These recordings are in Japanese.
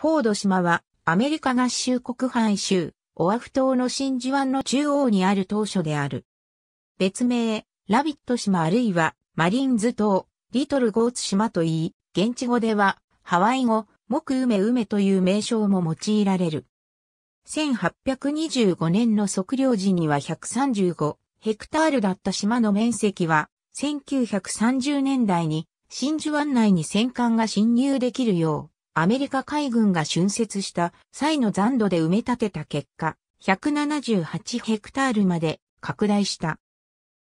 フォード島は、アメリカ合衆国ハイ州、オアフ島の真珠湾の中央にある島所である。別名、ラビット島あるいは、マリンズ島、リトルゴーツ島といい、現地語では、ハワイ語、木梅梅という名称も用いられる。1825年の測量時には135ヘクタールだった島の面積は、1930年代に真珠湾内に戦艦が侵入できるよう、アメリカ海軍が浚渫した際の残土で埋め立てた結果、178ヘクタールまで拡大した。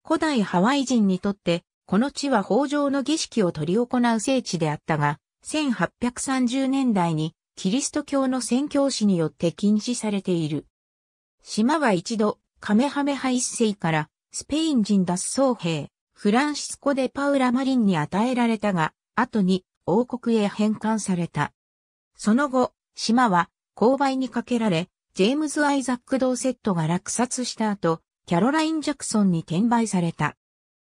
古代ハワイ人にとって、この地は法上の儀式を執り行う聖地であったが、1830年代にキリスト教の宣教師によって禁止されている。島は一度、カメハメハ一世からスペイン人脱走兵、フランシスコ・デ・パウラ・マリンに与えられたが、後に王国へ返還された。その後、島は勾配にかけられ、ジェームズ・アイザック・ドーセットが落札した後、キャロライン・ジャクソンに転売された。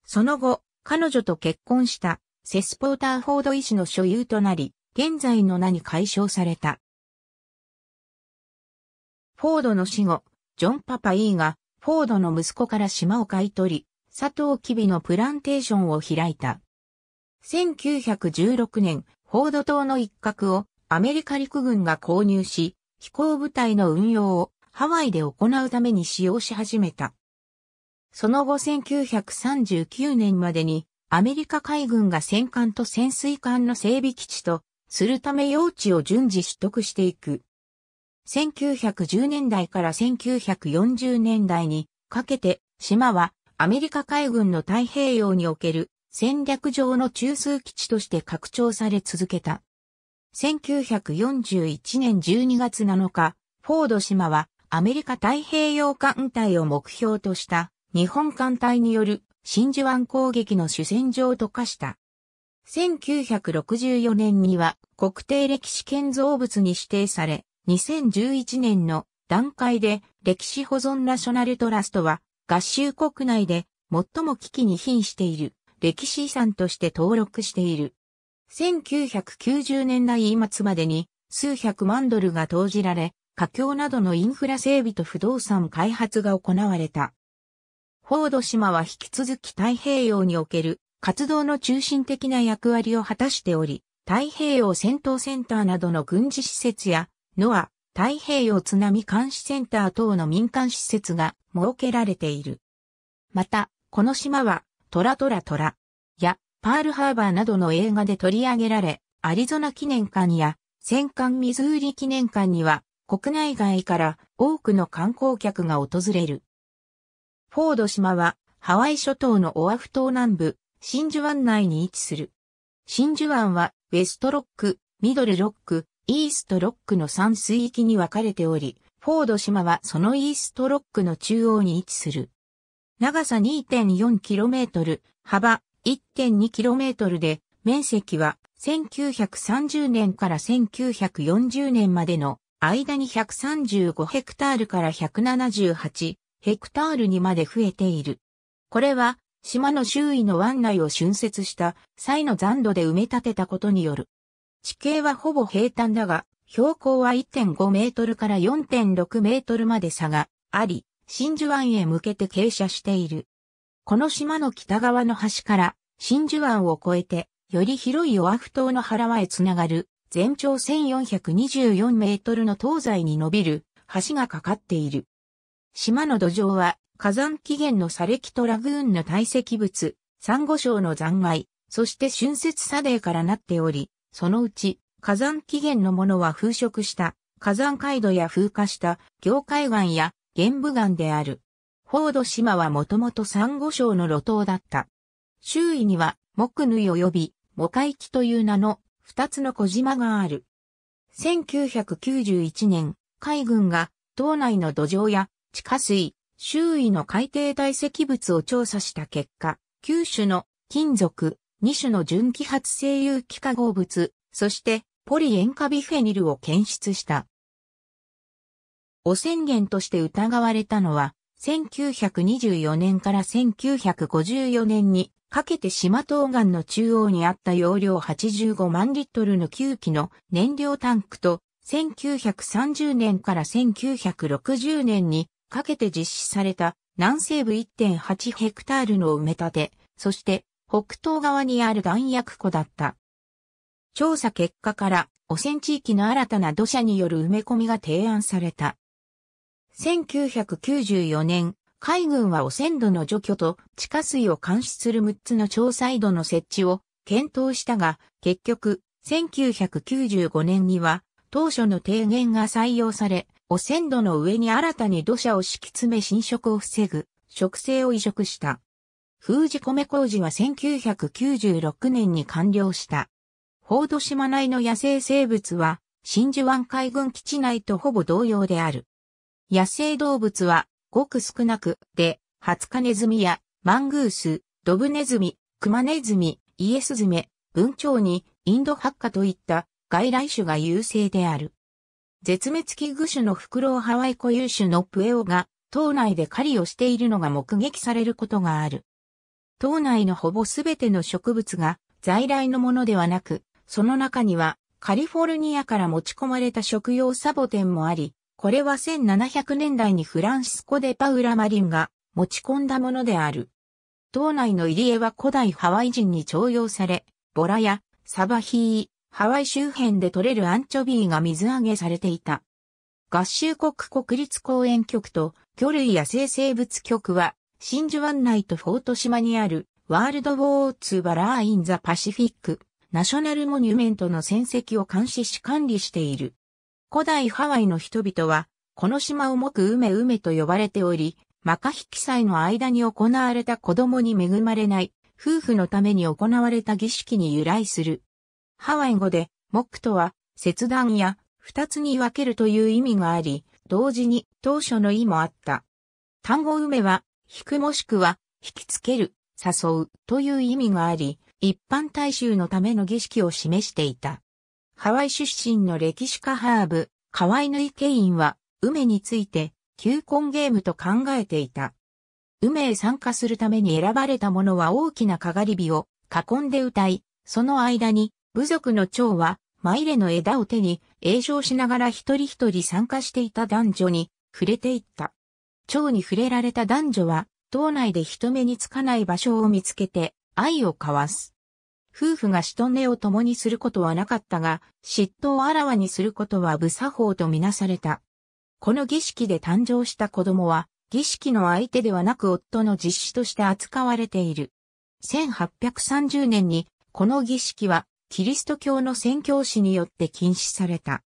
その後、彼女と結婚したセスポーターフォード医師の所有となり、現在の名に解消された。フォードの死後、ジョン・パパ・イーが、フォードの息子から島を買い取り、佐藤キビのプランテーションを開いた。1916年、フォード島の一角をアメリカ陸軍が購入し、飛行部隊の運用をハワイで行うために使用し始めた。その後1939年までにアメリカ海軍が戦艦と潜水艦の整備基地とするため用地を順次取得していく。1910年代から1940年代にかけて島はアメリカ海軍の太平洋における戦略上の中枢基地として拡張され続けた。1941年12月7日、フォード島はアメリカ太平洋艦隊を目標とした日本艦隊による真珠湾攻撃の主戦場と化した。1964年には国定歴史建造物に指定され、2011年の段階で歴史保存ナショナルトラストは合衆国内で最も危機に瀕している歴史遺産として登録している。1990年代末までに数百万ドルが投じられ、華橋などのインフラ整備と不動産開発が行われた。フォード島は引き続き太平洋における活動の中心的な役割を果たしており、太平洋戦闘センターなどの軍事施設や、ノア、太平洋津波監視センター等の民間施設が設けられている。また、この島はトラトラトラやパールハーバーなどの映画で取り上げられ、アリゾナ記念館や戦艦ミズーリ記念館には国内外から多くの観光客が訪れる。フォード島はハワイ諸島のオアフ島南部、真珠湾内に位置する。真珠湾はウェストロック、ミドルロック、イーストロックの3水域に分かれており、フォード島はそのイーストロックの中央に位置する。長さ 2.4km、幅 1.2km で、面積は1930年から1940年までの間に135ヘクタールから178ヘクタールにまで増えている。これは島の周囲の湾内を浚渫した際の残土で埋め立てたことによる。地形はほぼ平坦だが、標高は1.5メートルから4.6メートルまで差があり、真珠湾へ向けて傾斜している。この島の北側の端から真珠湾を越えて、より広いオアフ島の原輪へつながる、全長1424メートルの東西に伸びる橋がかかっている。島の土壌は火山起源の砂礫とラグーンの堆積物、サンゴ礁の残骸、そして春節砂泥からなっており、そのうち火山起源のものは風食した火山街道や風化した凝界岩や玄武岩である。フォード島はもともと珊瑚礁の露頭だった。周囲には、木縫い及び、木海域という名の、二つの小島がある。1991年、海軍が、島内の土壌や、地下水、周囲の海底堆積物を調査した結果、九種の金属、二種の純揮発性有機化合物、そしてポリ塩化ビフェニルを検出した。汚染源として疑われたのは、1924年から1954年にかけて島東岸の中央にあった容量85万リットルの9機の燃料タンクと、1930年から1960年にかけて実施された南西部1.8ヘクタールの埋め立て、そして北東側にある弾薬庫だった。調査結果から汚染地域の新たな土砂による埋め込みが提案された。1994年、海軍は汚染土の除去と地下水を監視する6つの調査井戸の設置を検討したが、結局、1995年には当初の提言が採用され、汚染土の上に新たに土砂を敷き詰め侵食を防ぐ、植生を移植した。封じ米工事は1996年に完了した。報道島内の野生生物は、真珠湾海軍基地内とほぼ同様である。野生動物はごく少なくで、ハツカネズミやマングース、ドブネズミ、クマネズミ、イエスズメ、文鳥にインドハッカといった外来種が優勢である。絶滅危惧種のフクロウハワイ固有種のプエオが島内で狩りをしているのが目撃されることがある。島内のほぼすべての植物が在来のものではなく、その中にはカリフォルニアから持ち込まれた食用サボテンもあり、これは1700年代にフランシスコ・デ・パウラ・マリンが持ち込んだものである。島内の入り江は古代ハワイ人に徴用され、ボラやサバヒー、ハワイ周辺で採れるアンチョビーが水揚げされていた。合衆国国立公園局と魚類野生生物局は、真珠湾内とフォート島にあるワールド・ウォーツ・バラー・イン・ザ・パシフィック、ナショナルモニュメントの戦績を監視し管理している。古代ハワイの人々は、この島を木梅梅と呼ばれており、マカヒキ祭の間に行われた子供に恵まれない、夫婦のために行われた儀式に由来する。ハワイ語で、木とは、切断や、二つに分けるという意味があり、同時に当初の意もあった。単語梅は、引くもしくは、引きつける、誘うという意味があり、一般大衆のための儀式を示していた。ハワイ出身の歴史家ハーブ、カワイヌイ・ケインは、梅について、球根ゲームと考えていた。梅へ参加するために選ばれた者は大きなかがり火を囲んで歌い、その間に、部族の長は、マイレの枝を手に、栄唱しながら一人一人参加していた男女に、触れていった。蝶に触れられた男女は、島内で人目につかない場所を見つけて、愛を交わす。夫婦がシトを共にすることはなかったが、嫉妬をあらわにすることは無作法とみなされた。この儀式で誕生した子供は、儀式の相手ではなく夫の実施として扱われている。1830年に、この儀式は、キリスト教の宣教師によって禁止された。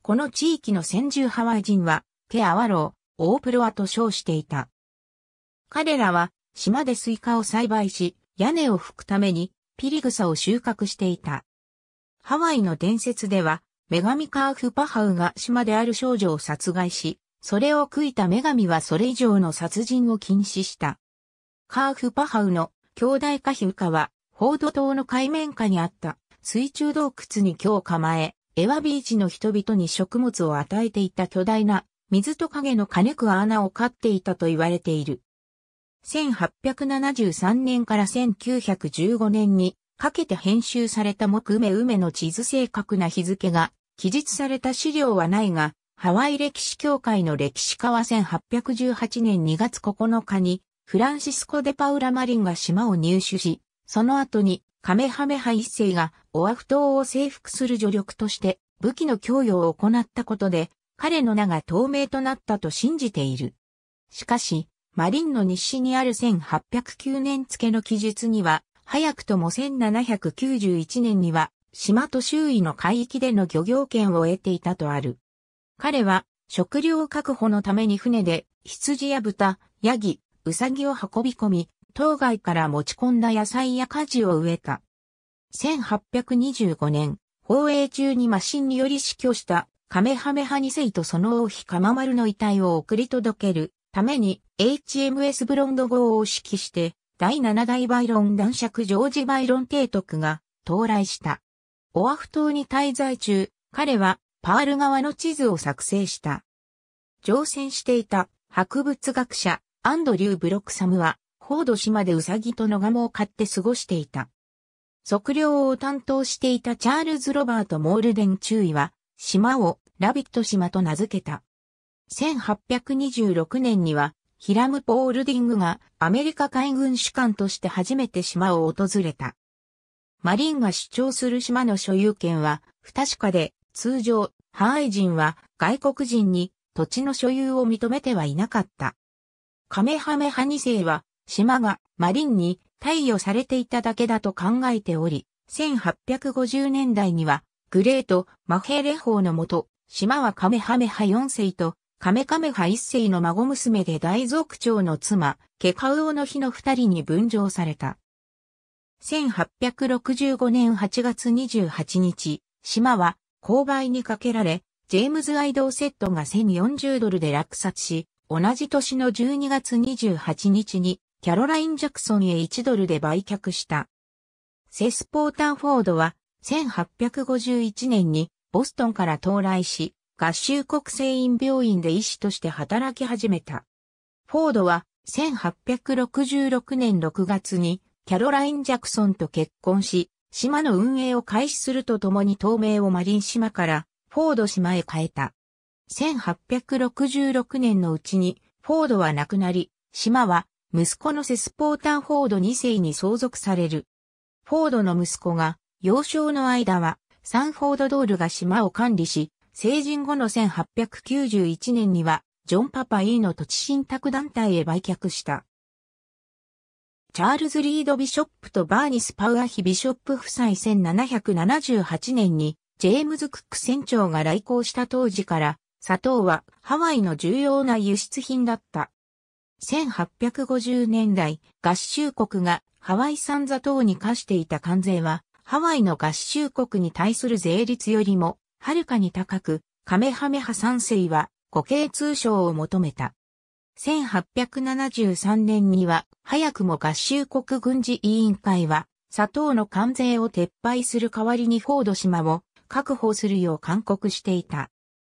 この地域の先住ハワイ人は、ケアワロー、オープロアと称していた。彼らは、島でスイカを栽培し、屋根を拭くためにピリ草を収穫していた。ハワイの伝説では、女神カーフパハウが島である少女を殺害し、それを食いた女神はそれ以上の殺人を禁止した。カーフパハウの兄弟カヒウカは、ホード島の海面下にあった水中洞窟に今日構え、エワビーチの人々に食物を与えていた巨大な水と影の金く穴を飼っていたと言われている。1873年から1915年にかけて編集された木梅梅の地図正確な日付が記述された資料はないが、ハワイ歴史協会の歴史家は1818年2月9日にフランシスコ・デ・パウラ・マリンが島を入手し、その後にカメハメハ一世がオアフ島を征服する助力として武器の供与を行ったことで、彼の名が透明となったと信じている。しかし、マリンの西にある1809年付の記述には、早くとも1791年には、島と周囲の海域での漁業権を得ていたとある。彼は、食料確保のために船で、羊や豚、ヤギ、ウサギを運び込み、島外から持ち込んだ野菜や果樹を植えた。1825年、放映中にマシンにより死去したカメハメハセ世とその王妃カママルの遺体を送り届けるために HMS ブロンド号を指揮して第7代バイロン男爵ジョージ・バイロン提督が到来した。オアフ島に滞在中、彼はパール川の地図を作成した。乗船していた博物学者アンドリュー・ブロックサムは、フォード島でウサギと野モを買って過ごしていた。測量を担当していたチャールズ・ロバート・モールデン中尉は、島をラビット島と名付けた。1826年には、ヒラム・ポールディングがアメリカ海軍主官として初めて島を訪れた。マリンが主張する島の所有権は不確かで、通常、ハーイ人は外国人に土地の所有を認めてはいなかった。カメハメハ2世は島がマリンに貸与されていただけだと考えており、1850年代にはグレート・マヘレ法のもと、島はカメハメハ4世とカメカメ派一世の孫娘で大族長の妻、ケカウオの日の二人に分譲された。1865年8月28日、島は勾配にかけられ、ジェームズ・アイドーセットが1040ドルで落札し、同じ年の12月28日にキャロライン・ジャクソンへ1ドルで売却した。セス・ポーター・フォードは1851年にボストンから到来し、合衆国製院病院で医師として働き始めた。フォードは1866年6月にキャロライン・ジャクソンと結婚し、島の運営を開始するとともに透名をマリン島からフォード島へ変えた。1866年のうちにフォードは亡くなり、島は息子のセスポータン・フォード2世に相続される。フォードの息子が幼少の間はサンフォードドールが島を管理し、成人後の1891年には、ジョン・パパイ、ーの土地信託団体へ売却した。チャールズ・リード・ビショップとバーニス・パウアヒ・ビショップ夫妻1778年に、ジェームズ・クック船長が来航した当時から、砂糖はハワイの重要な輸出品だった。1850年代、合衆国がハワイ産砂糖に課していた関税は、ハワイの合衆国に対する税率よりもはるかに高く、カメハメハ三世は固形通称を求めた。1873年には、早くも合衆国軍事委員会は、砂糖の関税を撤廃する代わりにフォード島を確保するよう勧告していた。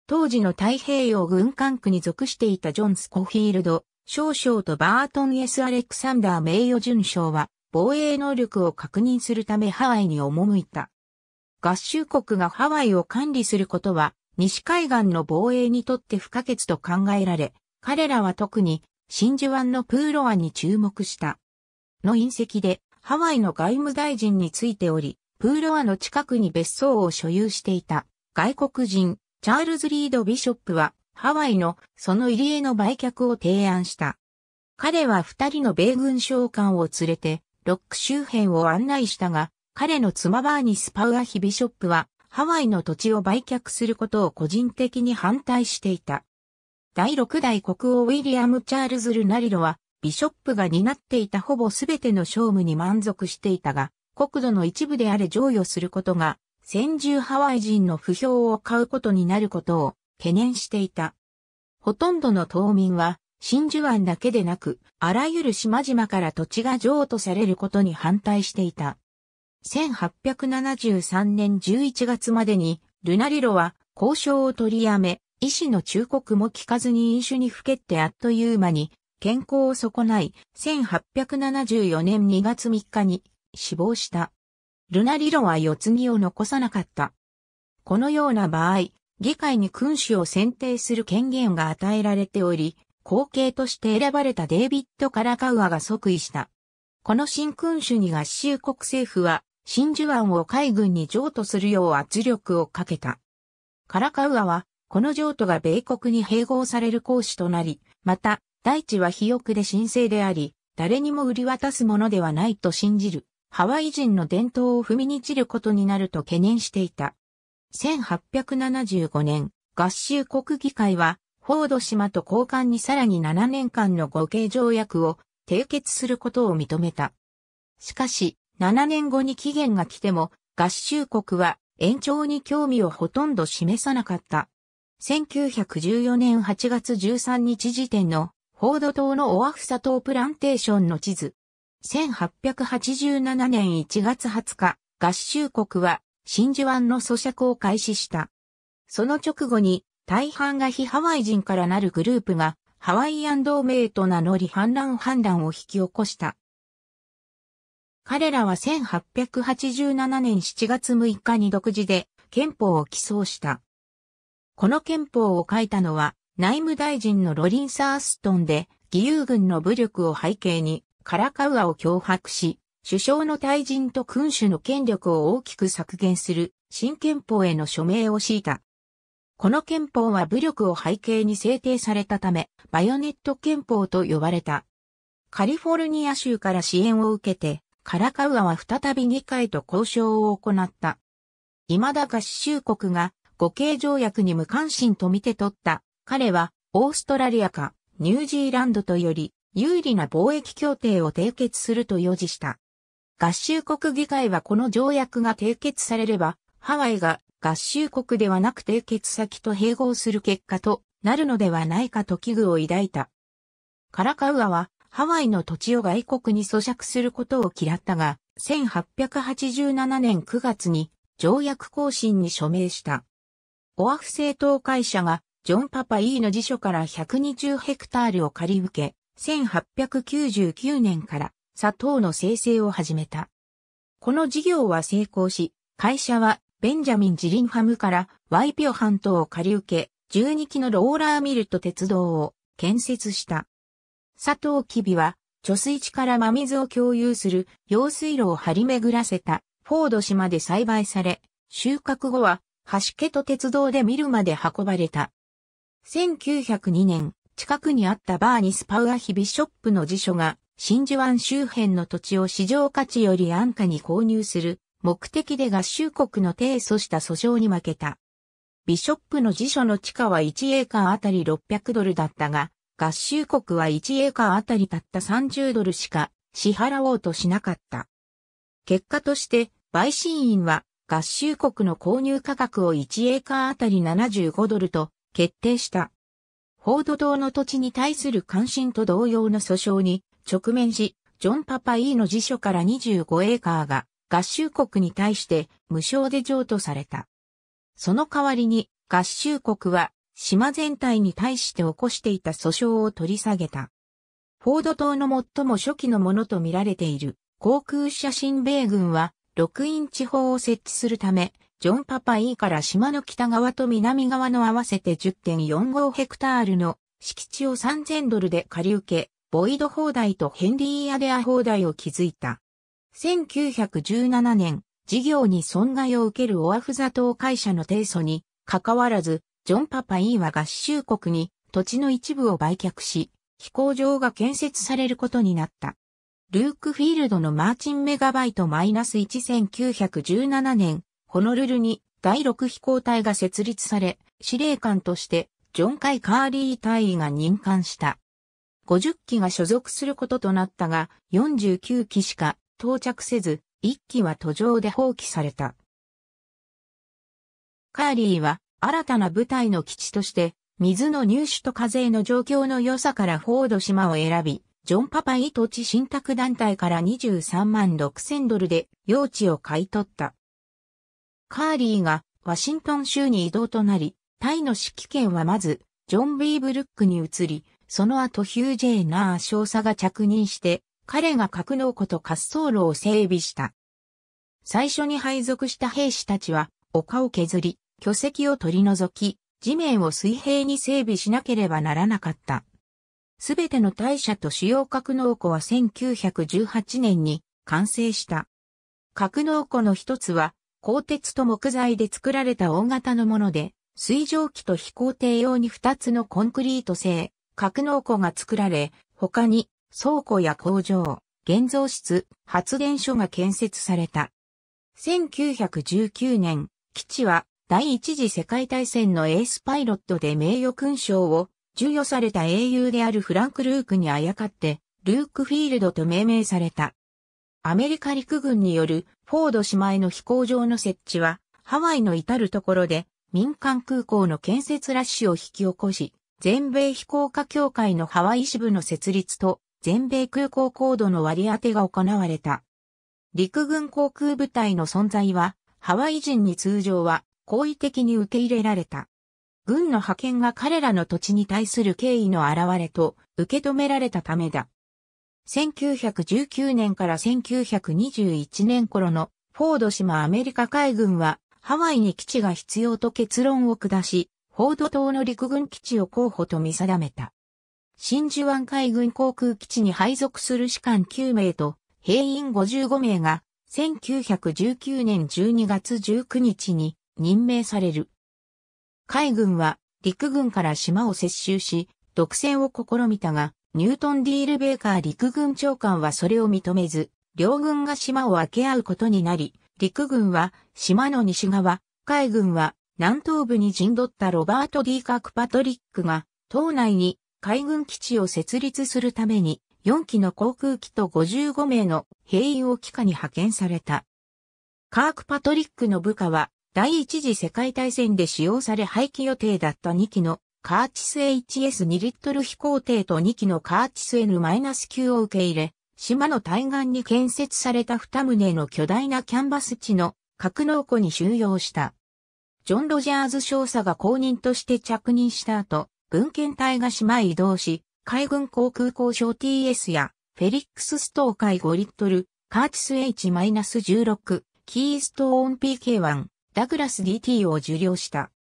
当時の太平洋軍管区に属していたジョン・スコフィールド、少将とバートン・ S・ アレクサンダー名誉順将は、防衛能力を確認するためハワイに赴いた。合衆国がハワイを管理することは、西海岸の防衛にとって不可欠と考えられ、彼らは特に真珠湾のプーロ湾に注目した。の隕石で、ハワイの外務大臣についており、プーロ湾の近くに別荘を所有していた外国人、チャールズ・リード・ビショップは、ハワイのその入り江の売却を提案した。彼は二人の米軍将官を連れて、ロック周辺を案内したが、彼の妻バーニス・パウアヒ・ビショップは、ハワイの土地を売却することを個人的に反対していた。第6代国王ウィリアム・チャールズ・ルナリロは、ビショップが担っていたほぼ全ての商務に満足していたが、国土の一部であれ譲与することが、先住ハワイ人の不評を買うことになることを懸念していた。ほとんどの島民は、真珠湾だけでなく、あらゆる島々から土地が譲渡されることに反対していた。1873年11月までに、ルナリロは交渉を取りやめ、医師の忠告も聞かずに飲酒にふけってあっという間に、健康を損ない、1874年2月3日に死亡した。ルナリロは四つ木を残さなかった。このような場合、議会に君主を選定する権限が与えられており、後継として選ばれたデイビッド・カラカウアが即位した。この新君主に合衆国政府は真珠湾を海軍に譲渡するよう圧力をかけた。カラカウアは、この譲渡が米国に併合される行使となり、また、大地は肥沃で神聖であり、誰にも売り渡すものではないと信じる、ハワイ人の伝統を踏みにじることになると懸念していた。1875年、合衆国議会は、フォード島と交換にさらに7年間の合計条約を締結することを認めた。しかし、7年後に期限が来ても、合衆国は延長に興味をほとんど示さなかった。1914年8月13日時点の、フォード島のオアフサ島プランテーションの地図。1887年1月20日、合衆国は真珠湾の咀嚼を開始した。その直後に大半が非ハワイ人からなるグループがハワイアン同盟と名乗り反乱反乱を引き起こした。彼らは1887年7月6日に独自で憲法を起草した。この憲法を書いたのは内務大臣のロリン・サーストンで義勇軍の武力を背景にカラカウアを脅迫し、首相の退陣と君主の権力を大きく削減する新憲法への署名を敷いた。この憲法は武力を背景に制定されたため、バヨネット憲法と呼ばれた。カリフォルニア州から支援を受けて、カラカウアは再び議会と交渉を行った。未だ合衆国が互恵条約に無関心と見て取った彼はオーストラリアかニュージーランドとより有利な貿易協定を締結すると予示した。合衆国議会はこの条約が締結されればハワイが合衆国ではなく締結先と併合する結果となるのではないかと危惧を抱いた。カラカウアはハワイの土地を外国に咀嚼することを嫌ったが、1887年9月に条約更新に署名した。オアフ政党会社がジョン・パパ E の辞書から120ヘクタールを借り受け、1899年から砂糖の生成を始めた。この事業は成功し、会社はベンジャミン・ジリンハムからワイピオ半島を借り受け、12機のローラーミルと鉄道を建設した。佐藤きびは、貯水池から真水を共有する用水路を張り巡らせたフォード島で栽培され、収穫後は、橋家と鉄道で見るまで運ばれた。1902年、近くにあったバーニス・パウアヒビショップの辞書が、真珠湾周辺の土地を市場価値より安価に購入する目的で合衆国の提訴した訴訟に負けた。ビショップの辞書の地価は1エーカーあたり600ドルだったが、合衆国は1エーカーあたりたった30ドルしか支払おうとしなかった。結果として、陪審員は合衆国の購入価格を1エーカーあたり75ドルと決定した。フォード島の土地に対する関心と同様の訴訟に直面し、ジョン・パパーの辞書から25エーカーが合衆国に対して無償で譲渡された。その代わりに合衆国は島全体に対して起こしていた訴訟を取り下げた。フォード島の最も初期のものとみられている航空写真米軍は、6イン地方を設置するため、ジョンパパイ、ーから島の北側と南側の合わせて10.45ヘクタールの敷地を3000ドルで借り受け、ボイド砲台とヘンリーアデア砲台を築いた。1917年、事業に損害を受けるオアフザ島会社の提訴に、関わらず、ジョン・パパイーは合衆国に土地の一部を売却し、飛行場が建設されることになった。ルークフィールドのマーチンメガバイトマイナス1917年、ホノルルに第6飛行隊が設立され、司令官としてジョン・カイ・カーリー隊員が任官した。50機が所属することとなったが、49機しか到着せず、1機は途上で放棄された。カーリーは新たな部隊の基地として、水の入手と課税の状況の良さからフォード島を選び、ジョン・パパイ土地信託団体から23万6千ドルで用地を買い取った。カーリーがワシントン州に移動となり、タイの指揮権はまず、ジョン・ビーブルックに移り、その後ヒュー・ジェー・ナー少佐が着任して、彼が格納庫と滑走路を整備した。最初に配属した兵士たちは、丘を削り、巨石を取り除き、地面を水平に整備しなければならなかった。すべての大社と主要格納庫は1918年に完成した。格納庫の一つは、鋼鉄と木材で作られた大型のもので、水蒸気と飛行艇用に二つのコンクリート製、格納庫が作られ、他に倉庫や工場、現像室、発電所が建設された。1919年、基地は第一次世界大戦のエースパイロットで名誉勲章を授与された英雄であるフランク・ルークにあやかって、ルークフィールドと命名された。アメリカ陸軍によるフォード姉妹の飛行場の設置は、ハワイの至るところで民間空港の建設ラッシュを引き起こし、全米飛行家協会のハワイ支部の設立と全米空港高度の割り当てが行われた。陸軍航空部隊の存在は、ハワイ人に通常は好意的に受け入れられた。軍の派遣が彼らの土地に対する敬意の表れと受け止められたためだ。1919年から1921年頃のフォード島アメリカ海軍はハワイに基地が必要と結論を下し、フォード島の陸軍基地を候補と見定めた。真珠湾海軍航空基地に配属する士官9名と兵員55名が1919年12月19日に任命される。海軍は陸軍から島を接収し、独占を試みたが、ニュートン・ディール・ベーカー陸軍長官はそれを認めず、両軍が島を分け合うことになり、陸軍は島の西側、海軍は南東部に陣取ったロバート・ィ・カークパトリックが、島内に海軍基地を設立するために、4機の航空機と55名の兵員を機下に派遣された。カークパトリックの部下は第一次世界大戦で使用され廃棄予定だった2機のカーチス HS2 リットル飛行艇と2機のカーチス N-9 を受け入れ、島の対岸に建設された2棟の巨大なキャンバス地の格納庫に収容した。ジョン・ロジャーズ少佐が公認として着任した後、文献隊が島へ移動し、海軍航空交渉 TS やフェリックスストー海5リットル、カーチス H-16、キーストーン PK1、ダグラス DT を受領した。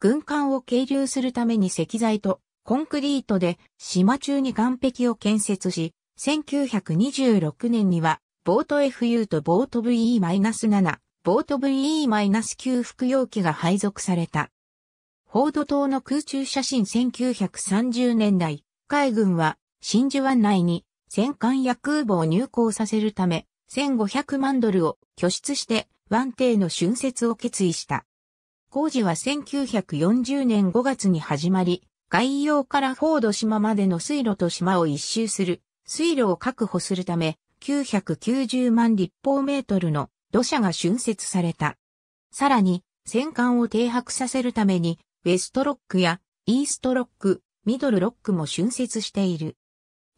軍艦を係留するために石材とコンクリートで島中に岸壁を建設し、1926年にはボート FU とボート VE-7、ボート VE-9 服用機が配属された。フォード島の空中写真1930年代、海軍は真珠湾内に戦艦や空母を入港させるため1500万ドルを拠出して湾邸の春節を決意した。工事は1940年5月に始まり、外洋からフォード島までの水路と島を一周する、水路を確保するため、990万立方メートルの土砂が浚渫された。さらに、戦艦を停泊させるために、ウェストロックやイーストロック、ミドルロックも浚渫している。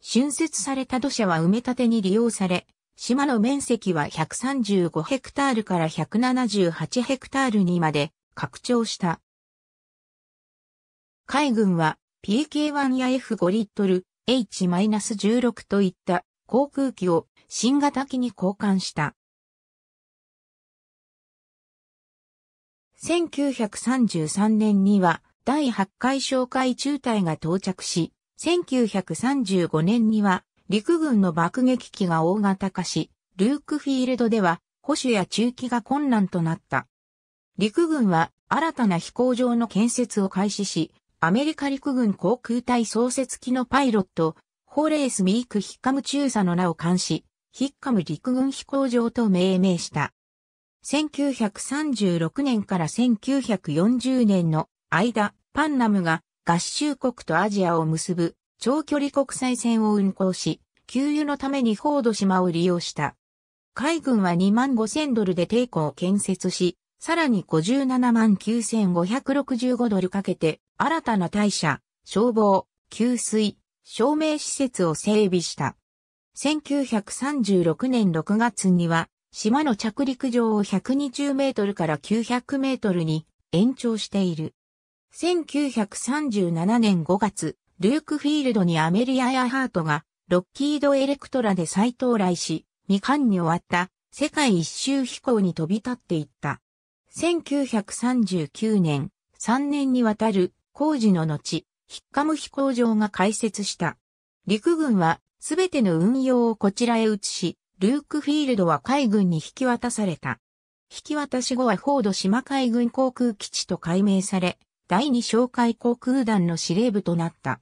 浚渫された土砂は埋め立てに利用され、島の面積は135ヘクタールから178ヘクタールにまで拡張した。海軍は PK1 や F5 リットル H-16 といった航空機を新型機に交換した。1933年には第8回哨戒中隊が到着し、1935年には陸軍の爆撃機が大型化し、ルークフィールドでは保守や中期が困難となった。陸軍は新たな飛行場の建設を開始し、アメリカ陸軍航空隊創設機のパイロット、ホーレース・ミーク・ヒッカム中佐の名を冠し、ヒッカム陸軍飛行場と命名した。1936年から1940年の間、パンナムが合衆国とアジアを結ぶ長距離国際線を運航し、給油のためにフォード島を利用した。海軍は2万5千ドルで抵抗を建設し、さらに57万9565ドルかけて、新たな大社、消防、給水、照明施設を整備した。1936年6月には、島の着陸場を120メートルから900メートルに延長している。1937年5月、ルークフィールドにアメリア・ヤハートが、ロッキード・エレクトラで再到来し、未完に終わった世界一周飛行に飛び立っていった。1939年、3年にわたる工事の後、ヒッカム飛行場が開設した。陸軍はすべての運用をこちらへ移し、ルークフィールドは海軍に引き渡された。引き渡し後はフォード島海軍航空基地と改名され、第二哨戒航空団の司令部となった。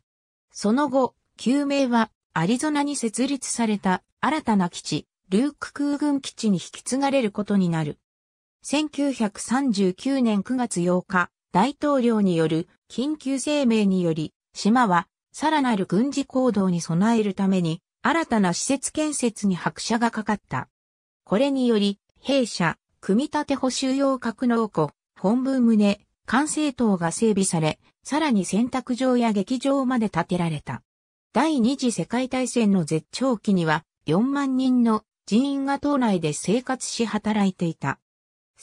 その後、救命はアリゾナに設立された新たな基地、ルーク空軍基地に引き継がれることになる。1939年9月8日、大統領による緊急声明により、島はさらなる軍事行動に備えるために、新たな施設建設に拍車がかかった。これにより、弊社、組み立て補修用格納庫、本部棟、管制塔が整備され、さらに洗濯場や劇場まで建てられた。第二次世界大戦の絶頂期には4万人の人員が島内で生活し働いていた。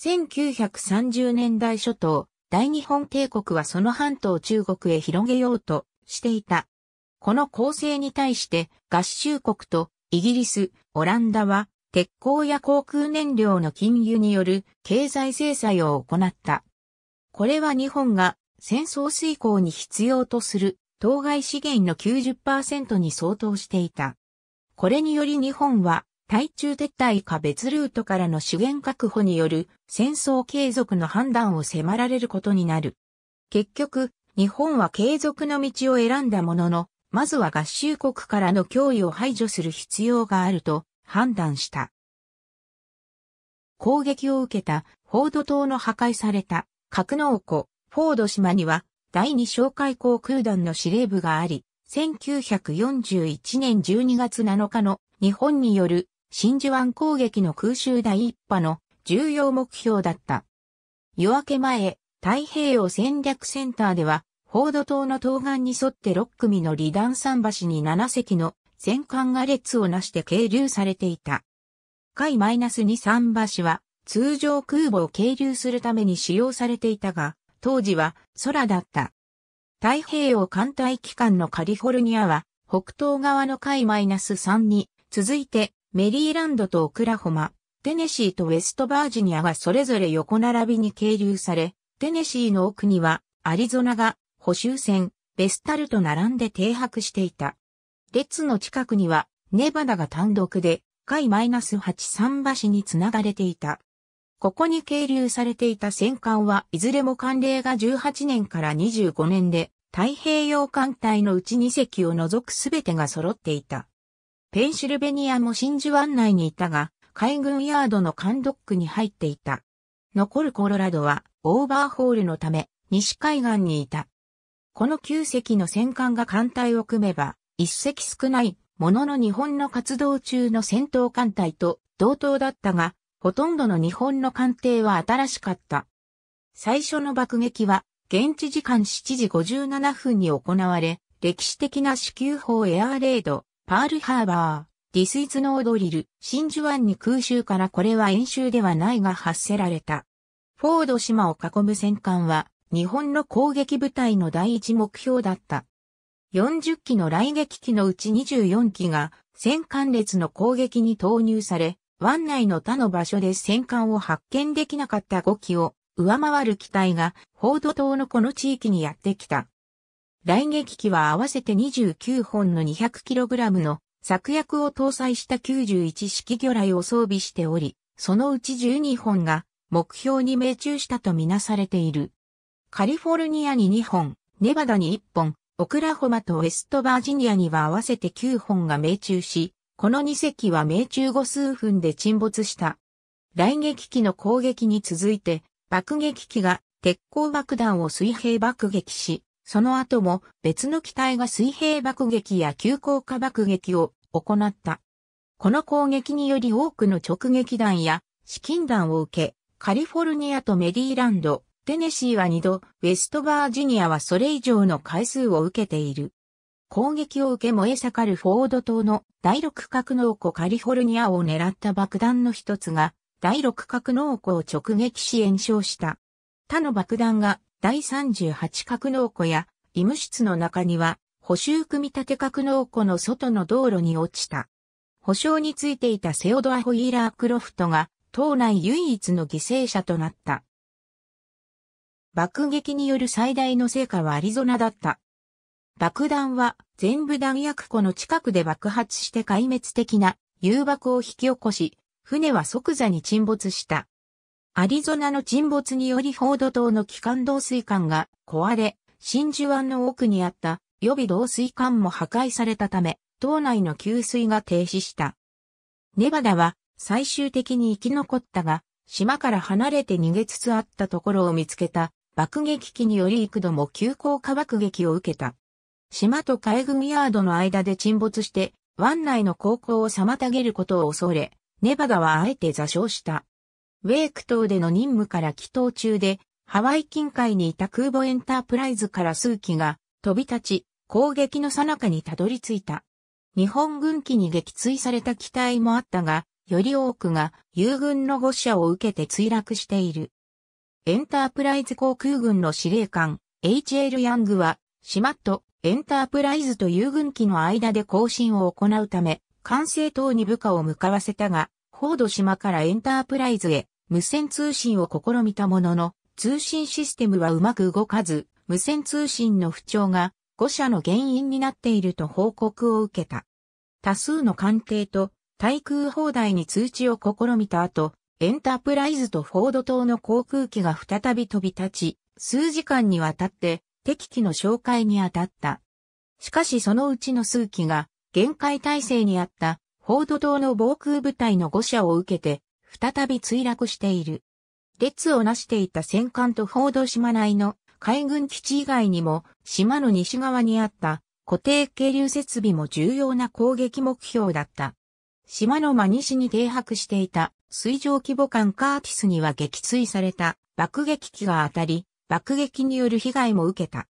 1930年代初頭、大日本帝国はその半島を中国へ広げようとしていた。この構成に対して合衆国とイギリス、オランダは鉄鋼や航空燃料の禁輸による経済制裁を行った。これは日本が戦争遂行に必要とする当該資源の90%に相当していた。これにより日本は対中撤退か別ルートからの資源確保による戦争継続の判断を迫られることになる。結局、日本は継続の道を選んだものの、まずは合衆国からの脅威を排除する必要があると判断した。攻撃を受けた、報道島の破壊された、格納庫、フォード島には第二哨戒航空団の司令部があり、1941年12月7日の日本による真珠湾攻撃の空襲第一波の重要目標だった。夜明け前、太平洋戦略センターでは、フォード島の東岸に沿って6組の離断桟橋に7隻の戦艦が列をなして係留されていた。海 -2 三橋は通常空母を係留するために使用されていたが、当時は空だった。太平洋艦隊機関のカリフォルニアは北東側の海 -3 に続いてメリーランドとオクラホマ、テネシーとウェストバージニアがそれぞれ横並びに係留され、テネシーの奥にはアリゾナが補修船、ベスタルと並んで停泊していた。列の近くにはネバダが単独で海 -83 橋につながれていた。ここに係留されていた戦艦はいずれも艦齢が18年から25年で、太平洋艦隊のうち2隻を除くすべてが揃っていた。ペンシルベニアも真珠湾内にいたが、海軍ヤードの艦ドックに入っていた。残るコロラドはオーバーホールのため西海岸にいた。この9隻の戦艦が艦隊を組めば、1隻少ないものの日本の活動中の戦闘艦隊と同等だったが、ほとんどの日本の艦艇は新しかった。最初の爆撃は、現地時間7時57分に行われ、歴史的な支給法エアーレード、パールハーバー、ディスイズノードリル、真珠湾に空襲からこれは演習ではないが発せられた。フォード島を囲む戦艦は、日本の攻撃部隊の第一目標だった。40機の来撃機のうち24機が、戦艦列の攻撃に投入され、湾内の他の場所で戦艦を発見できなかった5機を上回る機体が報道島のこの地域にやってきた。来撃機は合わせて29本の 200kg の作薬を搭載した91式魚雷を装備しており、そのうち12本が目標に命中したとみなされている。カリフォルニアに2本、ネバダに1本、オクラホマとウェストバージニアには合わせて9本が命中し、この2隻は命中後数分で沈没した。雷撃機の攻撃に続いて、爆撃機が鉄鋼爆弾を水平爆撃し、その後も別の機体が水平爆撃や急降下爆撃を行った。この攻撃により多くの直撃弾や資金弾を受け、カリフォルニアとメリーランド、テネシーは2度、ウェストバージニアはそれ以上の回数を受けている。攻撃を受け燃え盛るフォード島の第六格納庫カリフォルニアを狙った爆弾の一つが第六格納庫を直撃し炎症した。他の爆弾が第38格納庫や医務室の中には補修組立格納庫の外の道路に落ちた。保証についていたセオドア・ホイーラー・クロフトが島内唯一の犠牲者となった。爆撃による最大の成果はアリゾナだった。爆弾は全部弾薬庫の近くで爆発して壊滅的な誘爆を引き起こし、船は即座に沈没した。アリゾナの沈没によりフォード島の基幹導水管が壊れ、真珠湾の奥にあった予備導水管も破壊されたため、島内の給水が停止した。ネバダは最終的に生き残ったが、島から離れて逃げつつあったところを見つけた爆撃機により幾度も急降下爆撃を受けた。島と海軍ヤードの間で沈没して、湾内の航行を妨げることを恐れ、ネバダはあえて座礁した。ウェーク島での任務から帰島中で、ハワイ近海にいた空母エンタープライズから数機が飛び立ち、攻撃の最中にたどり着いた。日本軍機に撃墜された機体もあったが、より多くが友軍の誤射を受けて墜落している。エンタープライズ航空軍の司令官、H.L. ヤングは、島とエンタープライズと遊軍機の間で更新を行うため、管制塔に部下を向かわせたが、フォード島からエンタープライズへ無線通信を試みたものの、通信システムはうまく動かず、無線通信の不調が5社の原因になっていると報告を受けた。多数の艦艇と対空砲台に通知を試みた後、エンタープライズとフォード島の航空機が再び飛び立ち、数時間にわたって敵機の紹介に当たった。しかしそのうちの数機が、限界体制にあった、フォード島の防空部隊の誤射を受けて、再び墜落している。列をなしていた戦艦とフォード島内の海軍基地以外にも、島の西側にあった固定係留設備も重要な攻撃目標だった。島の真西に停泊していた水上規模艦カーティスには撃墜された爆撃機が当たり、爆撃による被害も受けた。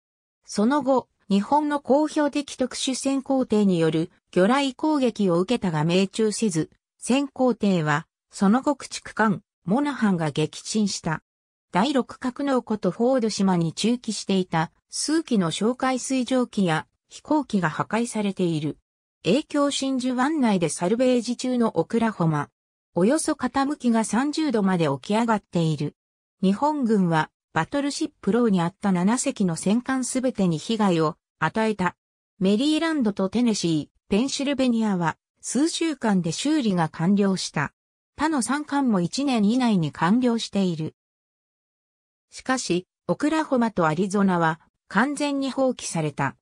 その後、日本の公表的特殊潜航艇による魚雷攻撃を受けたが命中せず、潜航艇は、その後駆逐艦、モナハンが撃沈した。第六格納庫とフォード島に駐機していた数機の哨戒水蒸気や飛行機が破壊されている。影響真珠湾内でサルベージ中のオクラホマ。およそ傾きが30度まで起き上がっている。日本軍はバトルシップローにあった7隻の戦艦すべてに被害を与えた。メリーランドとテネシー、ペンシルベニアは数週間で修理が完了した。他の3艦も1年以内に完了している。しかし、オクラホマとアリゾナは完全に放棄された。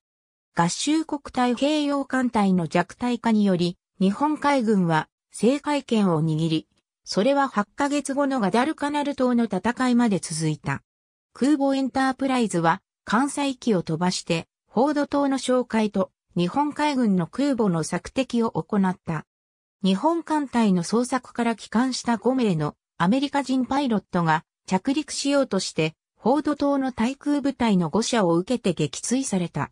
合衆国太平洋艦隊の弱体化により、日本海軍は制海権を握り、それは8ヶ月後のガダルカナル島の戦いまで続いた。空母エンタープライズは関西機を飛ばして、ード島の紹介と日本海軍の空母の作敵を行った。日本艦隊の捜索から帰還した5名のアメリカ人パイロットが着陸しようとして、ード島の対空部隊の誤射を受けて撃墜された。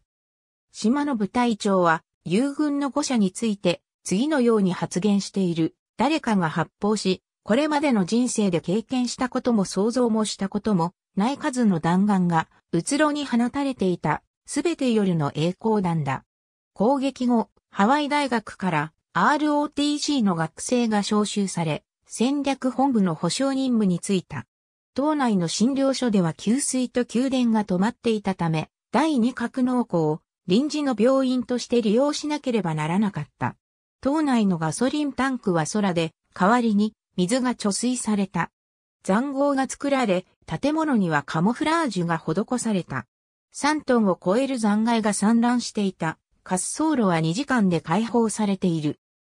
島の部隊長は、友軍の誤射について、次のように発言している。誰かが発砲し、これまでの人生で経験したことも想像もしたこともない数の弾丸が、うつろに放たれていた、すべて夜の栄光弾だ。攻撃後、ハワイ大学から ROTC の学生が招集され、戦略本部の保証任務に就いた。島内の診療所では給水と給電が止まっていたため、第二格納庫を臨時の病院として利用しなければならなかった。島内のガソリンタンクは空で、代わりに水が貯水された。残壕が作られ、建物にはカモフラージュが施された。3トンを超える残骸が散乱していた。滑走路は2時間で解放されている。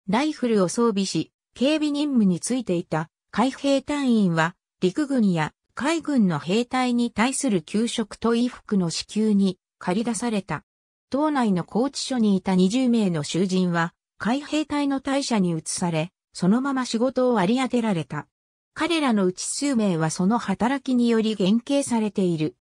ライフルを装備し、警備任務についていた海兵隊員は陸軍や海軍の兵隊に対する給食と衣服の支給に借り出された。島内の拘置所にいた20名の囚人は海兵隊の大社に移され、そのまま仕事を割り当てられた。彼らのうち数名はその働きにより減刑されている。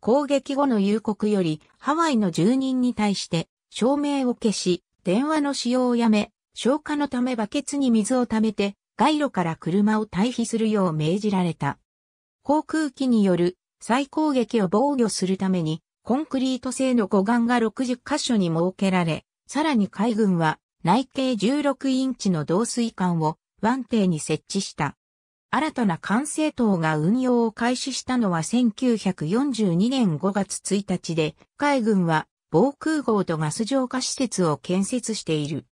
攻撃後の夕刻より、ハワイの住人に対して、照明を消し、電話の使用をやめ、消火のためバケツに水を溜めて、街路から車を退避するよう命じられた。航空機による再攻撃を防御するために、コンクリート製の護岸が60カ所に設けられ、さらに海軍は内径16インチの導水管を湾底に設置した。新たな管制塔が運用を開始したのは1942年5月1日で、海軍は防空壕とガス浄化施設を建設している。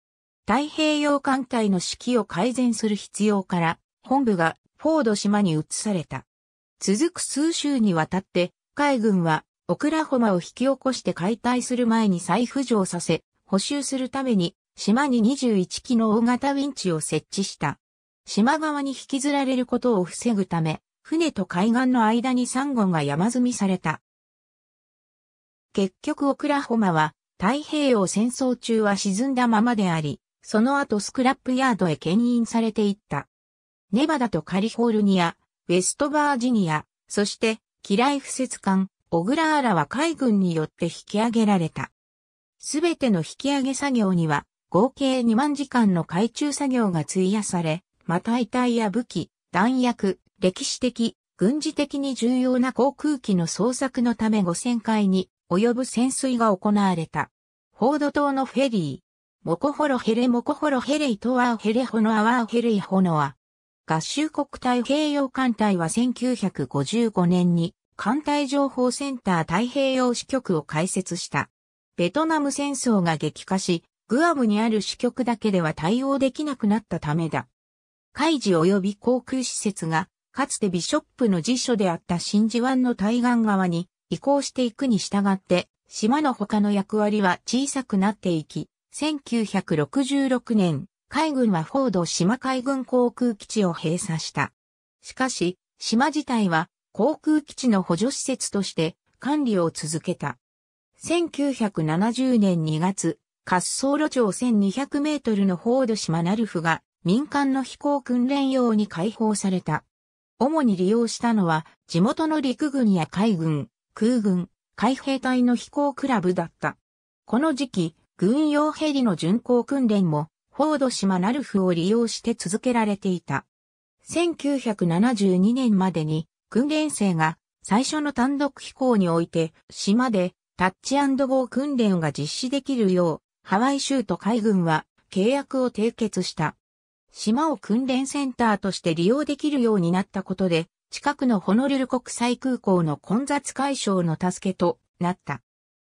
太平洋艦隊の指揮を改善する必要から、本部がフォード島に移された。続く数週にわたって、海軍はオクラホマを引き起こして解体する前に再浮上させ、補修するために島に21機の大型ウィンチを設置した。島側に引きずられることを防ぐため、船と海岸の間にサンゴが山積みされた。結局オクラホマは太平洋戦争中は沈んだままであり、その後スクラップヤードへ牽引されていった。ネバダとカリフォルニア、ウェストバージニア、そして機雷不設艦、オグラーラは海軍によって引き上げられた。すべての引き上げ作業には合計2万時間の海中作業が費やされ、また遺体や武器、弾薬、歴史的、軍事的に重要な航空機の捜索のため5000回に及ぶ潜水が行われた。フォード島のフェリー。モコホロヘレモコホロヘレイトワーヘレホノアワーヘレイホノア。合衆国太平洋艦隊は1955年に艦隊情報センター太平洋支局を開設した。ベトナム戦争が激化し、グアムにある支局だけでは対応できなくなったためだ。海事及び航空施設が、かつてビショップの辞書であった真珠湾の対岸側に移行していくに従って、島の他の役割は小さくなっていき、1966年、海軍はフォード島海軍航空基地を閉鎖した。しかし、島自体は航空基地の補助施設として管理を続けた。1970年2月、滑走路長1200メートルのフォード島ナルフが民間の飛行訓練用に開放された。主に利用したのは地元の陸軍や海軍、空軍、海兵隊の飛行クラブだった。この時期、軍用ヘリの巡航訓練も、フォード島ナルフを利用して続けられていた。1972年までに、訓練生が最初の単独飛行において、島でタッチゴー訓練が実施できるよう、ハワイ州と海軍は契約を締結した。島を訓練センターとして利用できるようになったことで、近くのホノルル国際空港の混雑解消の助けとなった。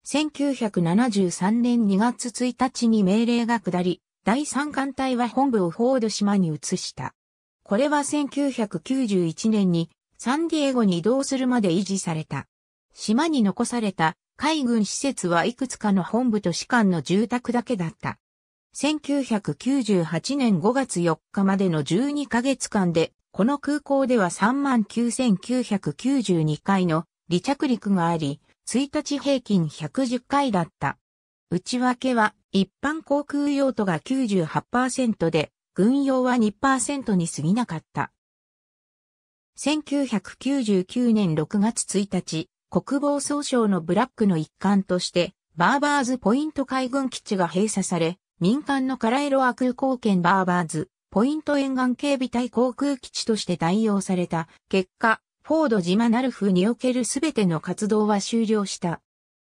1973年2月1日に命令が下り、第三艦隊は本部をフォード島に移した。これは1991年にサンディエゴに移動するまで維持された。島に残された海軍施設はいくつかの本部と士官の住宅だけだった。1998年5月4日までの12ヶ月間で、この空港では39,992回の離着陸があり、1日平均110回だった。内訳は、一般航空用途が98%で、軍用は2%に過ぎなかった。1999年6月1日、国防総省のブラックの一環として、バーバーズポイント海軍基地が閉鎖され、民間のカラエロア空港圏バーバーズ、ポイント沿岸警備隊航空基地として対応された結果、フォード島ナルフにおけるすべての活動は終了した。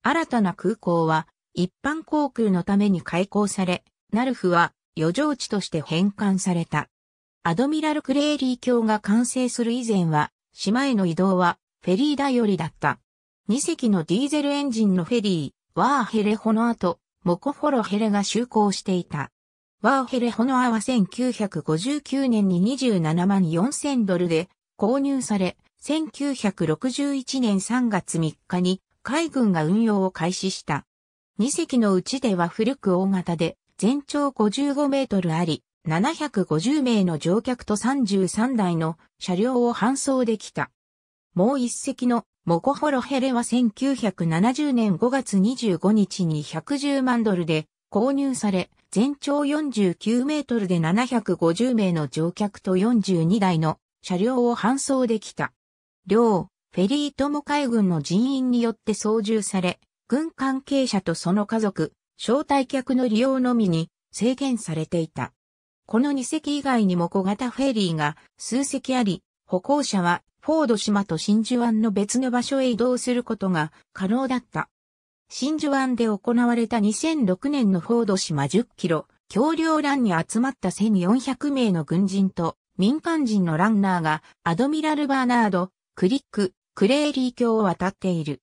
新たな空港は一般航空のために開港され、ナルフは余剰地として返還された。アドミラル・クレーリー橋が完成する以前は、島への移動はフェリー頼りだった。2隻のディーゼルエンジンのフェリー、ワーヘレホの後、モコフォロヘレが就航していた。ワーヘレホノアは1959年に27万4000ドルで購入され、1961年3月3日に海軍が運用を開始した。2隻のうちでは古く大型で全長55メートルあり、750名の乗客と33台の車両を搬送できた。もう1隻のモコホロヘレは1970年5月25日に110万ドルで購入され、全長49メートルで750名の乗客と42台の車両を搬送できた。両、フェリーとも海軍の人員によって操縦され、軍関係者とその家族、招待客の利用のみに制限されていた。この2隻以外にも小型フェリーが数隻あり、歩行者はフォード島と真珠湾の別の場所へ移動することが可能だった。真珠湾で行われた2006年のフォード島10キロ、橋梁欄に集まった1400名の軍人と民間人のランナーがアドミラル・バーナード、クリック、クレーリー橋を渡っている。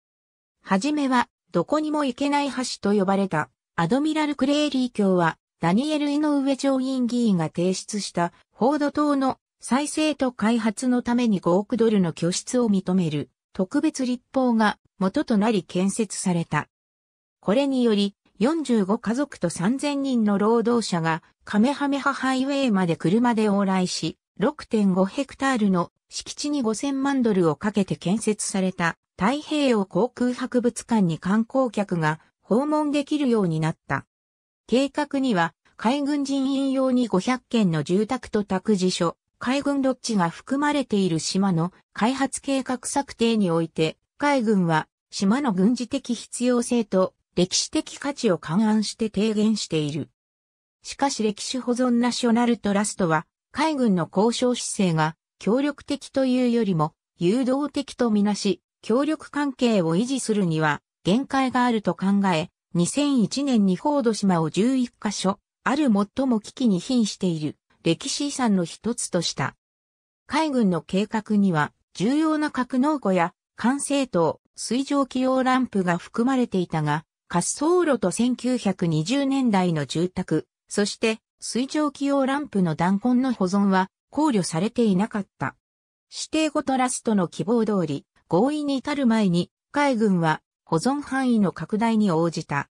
はじめは、どこにも行けない橋と呼ばれた、アドミラル・クレーリー橋は、ダニエル・イノウエ上院議員が提出した、フォード島の再生と開発のために5億ドルの拠出を認める特別立法が元となり建設された。これにより45家族と3000人の労働者がカメハメハハイウェイまで車で往来し、6.5ヘクタールの敷地に5000万ドルをかけて建設された太平洋航空博物館に観光客が訪問できるようになった。計画には海軍人員用に500件の住宅と託児所、海軍ロッジが含まれている島の開発計画策定において、海軍は島の軍事的必要性と歴史的価値を勘案して提言している。しかし歴史保存ナショナルトラストは、海軍の交渉姿勢が協力的というよりも誘導的とみなし、協力関係を維持するには限界があると考え、2001年にフォード島を11カ所、ある最も危機に瀕している歴史遺産の一つとした。海軍の計画には、重要な格納庫や、管制塔、水上機用ランプが含まれていたが、滑走路と1920年代の住宅、そして水上機用ランプの弾痕の保存は考慮されていなかった。指定ごとラストの希望通り、合意に至る前に海軍は保存範囲の拡大に応じた。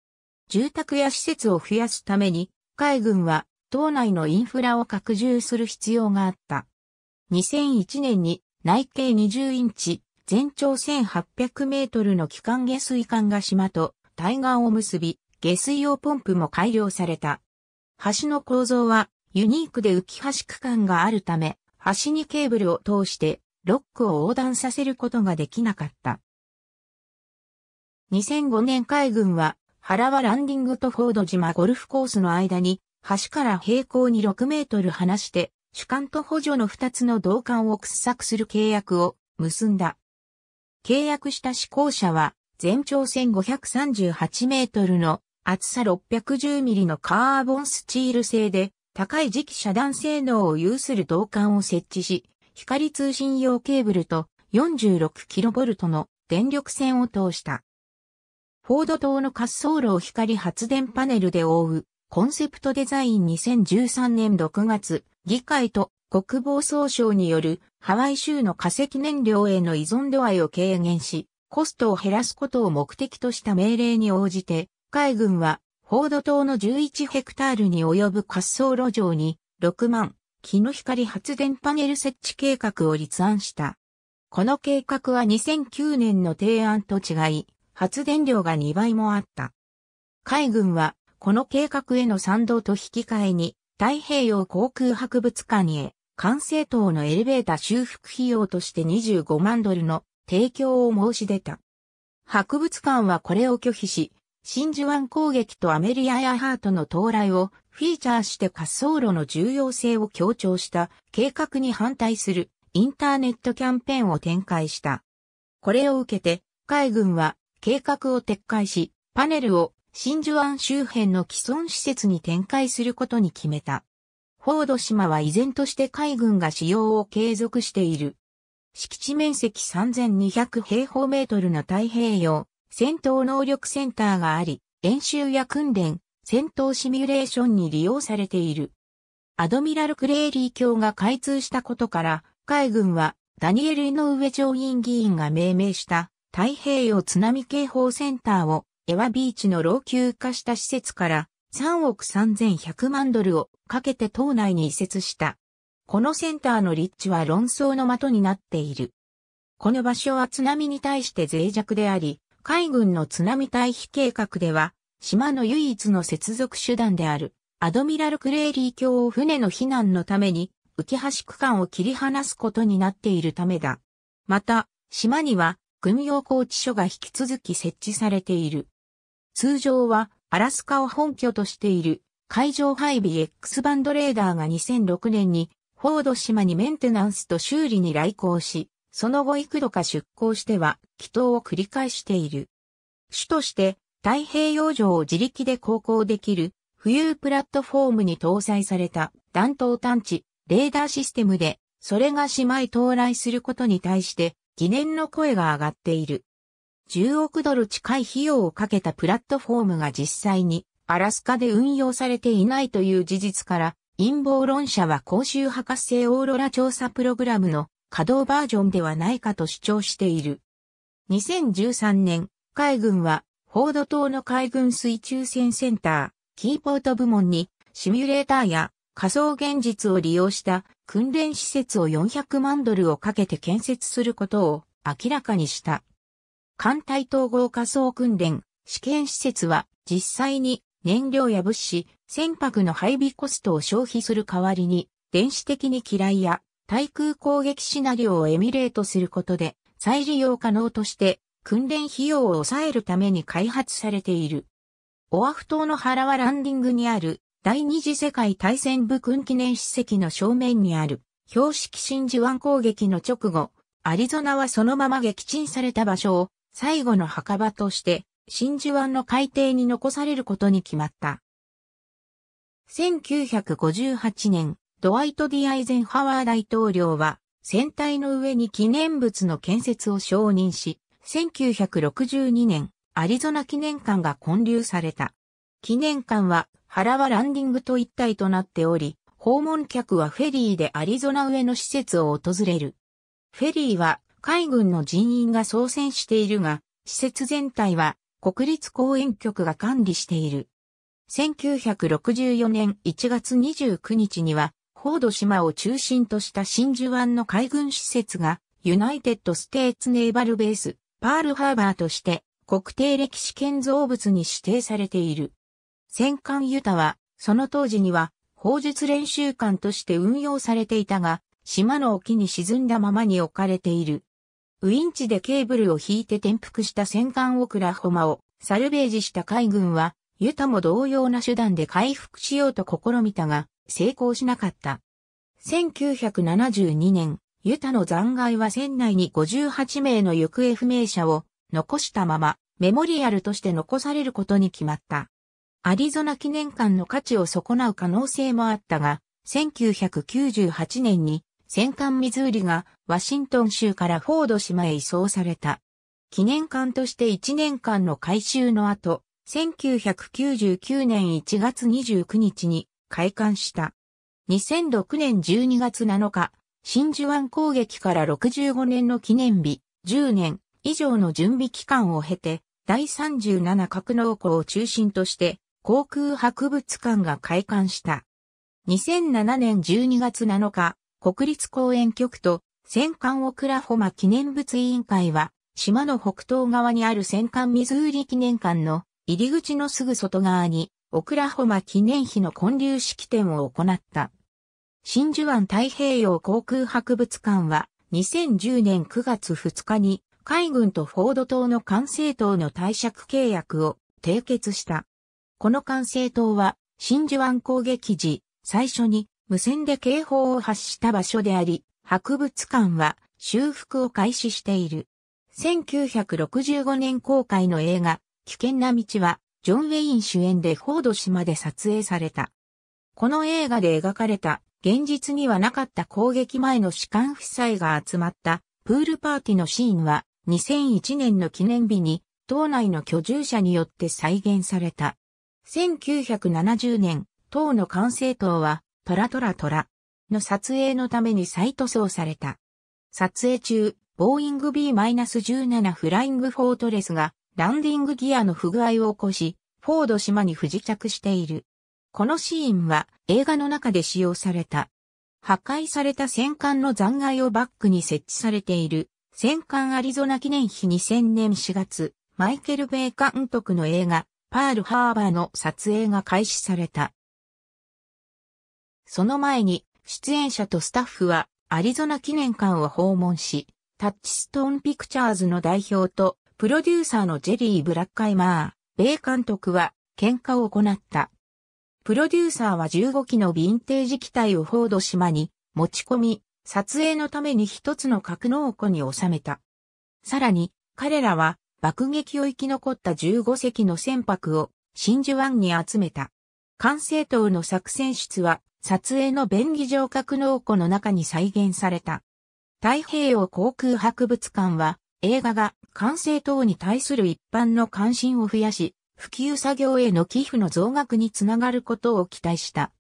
住宅や施設を増やすために海軍は島内のインフラを拡充する必要があった。2001年に内径20インチ、全長1800メートルの基幹下水管が島と対岸を結び、下水用ポンプも改良された。橋の構造はユニークで浮き橋区間があるため、橋にケーブルを通してロックを横断させることができなかった。2005年海軍は、原はランディングとフォード島ゴルフコースの間に橋から平行に6メートル離して、主管と補助の2つの銅管を掘削する契約を結んだ。契約した施工者は、全長1538メートルの厚さ610ミリのカーボンスチール製で、高い磁気遮断性能を有する導管を設置し、光通信用ケーブルと4 6キロボルトの電力線を通した。フォード島の滑走路を光発電パネルで覆うコンセプトデザイン2013年6月、議会と国防総省によるハワイ州の化石燃料への依存度合いを軽減し、コストを減らすことを目的とした命令に応じて、海軍は、フォード島の11ヘクタールに及ぶ滑走路上に、6万、木の光発電パネル設置計画を立案した。この計画は2009年の提案と違い、発電量が2倍もあった。海軍はこの計画への賛同と引き換えに、太平洋航空博物館へ、管制塔のエレベータ修復費用として25万ドルの提供を申し出た。博物館はこれを拒否し、真珠湾攻撃とアメリア・やハートの到来をフィーチャーして滑走路の重要性を強調した計画に反対するインターネットキャンペーンを展開した。これを受けて、海軍は計画を撤回し、パネルを真珠湾周辺の既存施設に展開することに決めた。フォード島は依然として海軍が使用を継続している。敷地面積3200平方メートルの太平洋、戦闘能力センターがあり、演習や訓練、戦闘シミュレーションに利用されている。アドミラル・クレーリー橋が開通したことから、海軍はダニエル・イノウエ上院議員が命名した太平洋津波警報センターをエワビーチの老朽化した施設から3億3100万ドルをかけて島内に移設した。このセンターの立地は論争の的になっている。この場所は津波に対して脆弱であり、海軍の津波退避計画では、島の唯一の接続手段である、アドミラルクレーリー橋を船の避難のために、浮橋区間を切り離すことになっているためだ。また、島には、軍用拘置所が引き続き設置されている。通常はアラスカを本拠としている海上配備 X バンドレーダーが2006年にフォード島にメンテナンスと修理に来航し、その後幾度か出航しては祈祷を繰り返している。主として太平洋上を自力で航行できる浮遊プラットフォームに搭載された弾頭探知レーダーシステムでそれが島へ到来することに対して疑念の声が上がっている。10億ドル近い費用をかけたプラットフォームが実際にアラスカで運用されていないという事実から、陰謀論者は公衆博士オーロラ調査プログラムの稼働バージョンではないかと主張している。2013年、海軍は、フォード島の海軍水中戦センター、キーポート部門に、シミュレーターや仮想現実を利用した訓練施設を400万ドルをかけて建設することを明らかにした。艦隊統合仮想訓練、試験施設は実際に燃料や物資、船舶の配備コストを消費する代わりに、電子的に機雷や対空攻撃シナリオをエミュレートすることで再利用可能として訓練費用を抑えるために開発されている。オアフ島の原はランディングにある第二次世界大戦部訓記念史跡の正面にある標識真珠湾攻撃の直後、アリゾナはそのまま撃沈された場所を最後の墓場として、真珠湾の海底に残されることに決まった。1958年、ドワイト・ディ・アイゼンハワー大統領は、船体の上に記念物の建設を承認し、1962年、アリゾナ記念館が建立された。記念館は、原はランディングと一体となっており、訪問客はフェリーでアリゾナ上の施設を訪れる。フェリーは海軍の人員が操船しているが、施設全体は国立公園局が管理している。1964年1月29日には、フォード島を中心とした真珠湾の海軍施設が、ユナイテッド・ステーツ・ネイバル・ベース、パール・ハーバーとして、国定歴史建造物に指定されている。戦艦ユタは、その当時には、砲術練習艦として運用されていたが、島の沖に沈んだままに置かれている。ウィンチでケーブルを引いて転覆した戦艦オクラホマをサルベージした海軍は、ユタも同様な手段で回復しようと試みたが、成功しなかった。1972年、ユタの残骸は船内に58名の行方不明者を残したまま、メモリアルとして残されることに決まった。アリゾナ記念館の価値を損なう可能性もあったが、1998年に戦艦ミズーリがワシントン州からフォード島へ移送された。記念館として1年間の改修の後、1999年1月29日に開館した。2006年12月7日、真珠湾攻撃から65年の記念日、10年以上の準備期間を経て、第37格納庫を中心として、航空博物館が開館した。2007年12月7日、国立公園局と戦艦オクラホマ記念物委員会は、島の北東側にある戦艦ミズーリ記念館の入り口のすぐ外側に、オクラホマ記念碑の建立式典を行った。真珠湾太平洋航空博物館は、2010年9月2日に、海軍とフォード島の管制塔の貸借契約を締結した。この管制塔は、真珠湾攻撃時、最初に無線で警報を発した場所であり、博物館は修復を開始している。1965年公開の映画、危険な道は、ジョン・ウェイン主演でフォード島で撮影された。この映画で描かれた、現実にはなかった攻撃前の士官夫妻が集まったプールパーティーのシーンは、2001年の記念日に、島内の居住者によって再現された。1970年、党の管制塔は、トラトラトラの撮影のために再塗装された。撮影中、ボーイング B-17 フライングフォートレスがランディングギアの不具合を起こし、フォード島に不時着している。このシーンは映画の中で使用された。破壊された戦艦の残骸をバックに設置されている戦艦アリゾナ記念碑2000年4月、マイケル・ベイ監督の映画、パールハーバーの撮影が開始された。その前に、出演者とスタッフは、アリゾナ記念館を訪問し、タッチストーンピクチャーズの代表と、プロデューサーのジェリー・ブラッカイマー、米監督は、喧嘩を行った。プロデューサーは15機のヴィンテージ機体をフォード島に持ち込み、撮影のために一つの格納庫に収めた。さらに、彼らは爆撃を生き残った15隻の船舶を真珠湾に集めた。管制塔の作戦室は撮影の便宜上格納庫の中に再現された。太平洋航空博物館は映画が完成等に対する一般の関心を増やし、普及作業への寄付の増額につながることを期待した。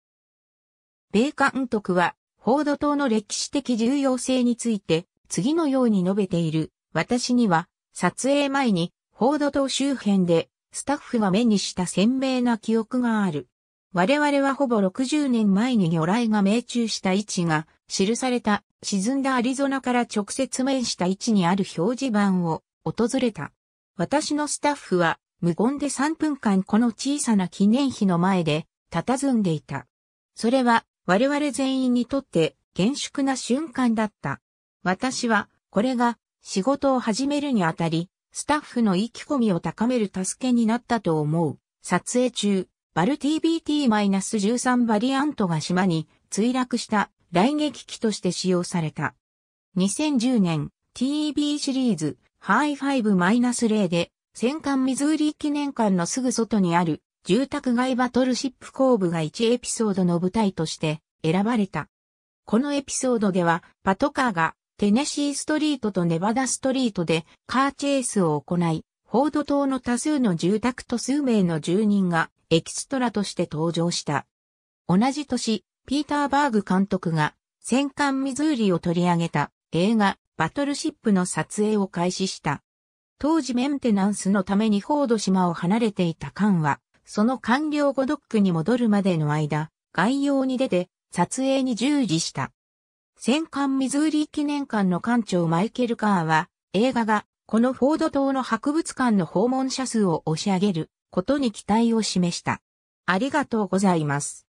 米監督は、報道島の歴史的重要性について、次のように述べている。私には、撮影前に、報道島周辺で、スタッフが目にした鮮明な記憶がある。我々はほぼ60年前に魚雷が命中した位置が記された沈んだアリゾナから直接面した位置にある表示板を訪れた。私のスタッフは無言で3分間この小さな記念碑の前で佇んでいた。それは我々全員にとって厳粛な瞬間だった。私はこれが仕事を始めるにあたり、スタッフの意気込みを高める助けになったと思う。撮影中、バル TBT-13 バリアントが島に墜落した雷撃機として使用された。2010年 t b シリーズハイ -5-0 で戦艦ミズーリ記念館のすぐ外にある住宅街バトルシップ後部が1エピソードの舞台として選ばれた。このエピソードではパトカーがテネシーストリートとネバダストリートでカーチェイスを行い、フォード島の多数の住宅と数名の住人がエキストラとして登場した。同じ年、ピーター・バーグ監督が戦艦ミズーリを取り上げた映画バトルシップの撮影を開始した。当時メンテナンスのためにフォード島を離れていた艦は、その完了後ドックに戻るまでの間、概要に出て撮影に従事した。戦艦ミズーリ記念館の館長マイケル・カーは、映画がこのフォード島の博物館の訪問者数を押し上げることに期待を示した。ありがとうございます。